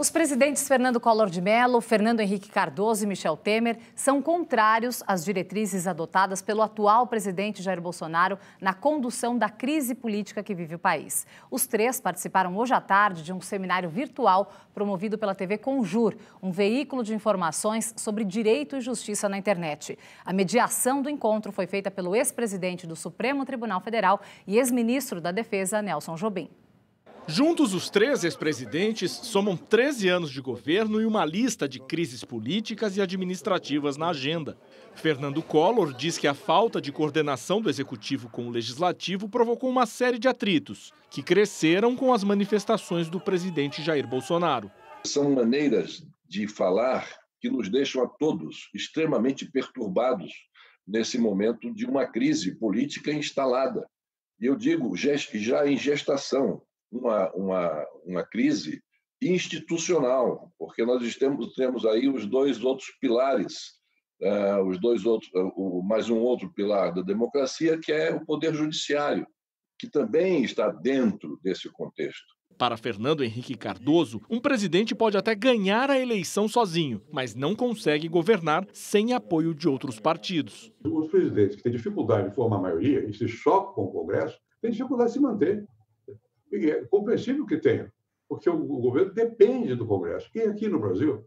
Os presidentes Fernando Collor de Mello, Fernando Henrique Cardoso e Michel Temer são contrários às diretrizes adotadas pelo atual presidente Jair Bolsonaro na condução da crise política que vive o país. Os três participaram hoje à tarde de um seminário virtual promovido pela TV Conjur, um veículo de informações sobre direito e justiça na internet. A mediação do encontro foi feita pelo ex-presidente do Supremo Tribunal Federal e ex-ministro da Defesa, Nelson Jobim. Juntos, os três ex-presidentes somam 13 anos de governo e uma lista de crises políticas e administrativas na agenda. Fernando Collor diz que a falta de coordenação do executivo com o legislativo provocou uma série de atritos, que cresceram com as manifestações do presidente Jair Bolsonaro. São maneiras de falar que nos deixam a todos extremamente perturbados nesse momento de uma crise política instalada. E eu digo, já em gestação, uma, uma, uma crise institucional, porque nós temos, temos aí os dois outros pilares, uh, os dois outros, uh, o, mais um outro pilar da democracia, que é o poder judiciário, que também está dentro desse contexto. Para Fernando Henrique Cardoso, um presidente pode até ganhar a eleição sozinho, mas não consegue governar sem apoio de outros partidos. Os presidentes que têm dificuldade de formar maioria e se chocam com o Congresso têm dificuldade de se manter é compreensível que tenha, porque o governo depende do Congresso. E aqui no Brasil,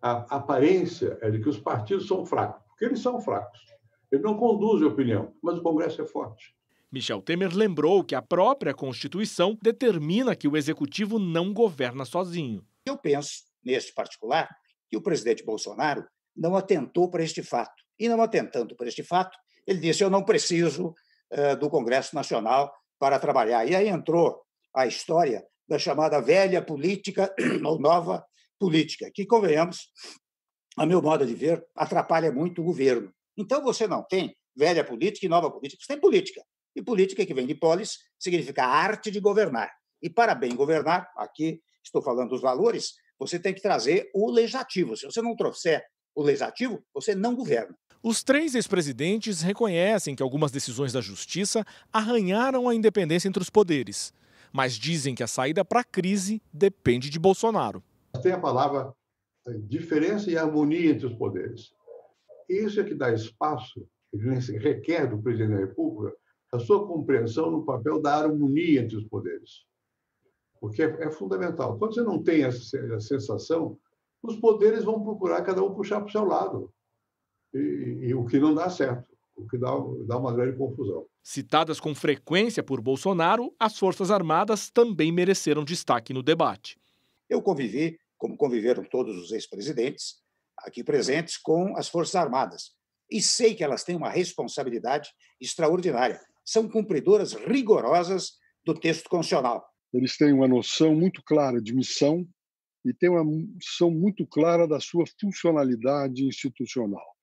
a aparência é de que os partidos são fracos, porque eles são fracos. Eles não conduzem opinião, mas o Congresso é forte. Michel Temer lembrou que a própria Constituição determina que o executivo não governa sozinho. Eu penso, neste particular, que o presidente Bolsonaro não atentou para este fato. E não atentando para este fato, ele disse: Eu não preciso uh, do Congresso Nacional para trabalhar. E aí entrou a história da chamada velha política ou nova política, que, convenhamos, a meu modo de ver, atrapalha muito o governo. Então você não tem velha política e nova política, você tem política. E política, que vem de polis, significa arte de governar. E para bem governar, aqui estou falando dos valores, você tem que trazer o legislativo. Se você não trouxer o legislativo, você não governa. Os três ex-presidentes reconhecem que algumas decisões da justiça arranharam a independência entre os poderes, mas dizem que a saída para a crise depende de Bolsonaro. Tem a palavra eh, diferença e harmonia entre os poderes. Isso é que dá espaço, requer do presidente da República, a sua compreensão no papel da harmonia entre os poderes. Porque é, é fundamental. Quando você não tem essa sensação, os poderes vão procurar cada um puxar para o seu lado e, e, o que não dá certo, o que dá, dá uma grande confusão. Citadas com frequência por Bolsonaro, as Forças Armadas também mereceram destaque no debate. Eu convivi, como conviveram todos os ex-presidentes aqui presentes, com as Forças Armadas. E sei que elas têm uma responsabilidade extraordinária. São cumpridoras rigorosas do texto constitucional. Eles têm uma noção muito clara de missão e têm uma noção muito clara da sua funcionalidade institucional.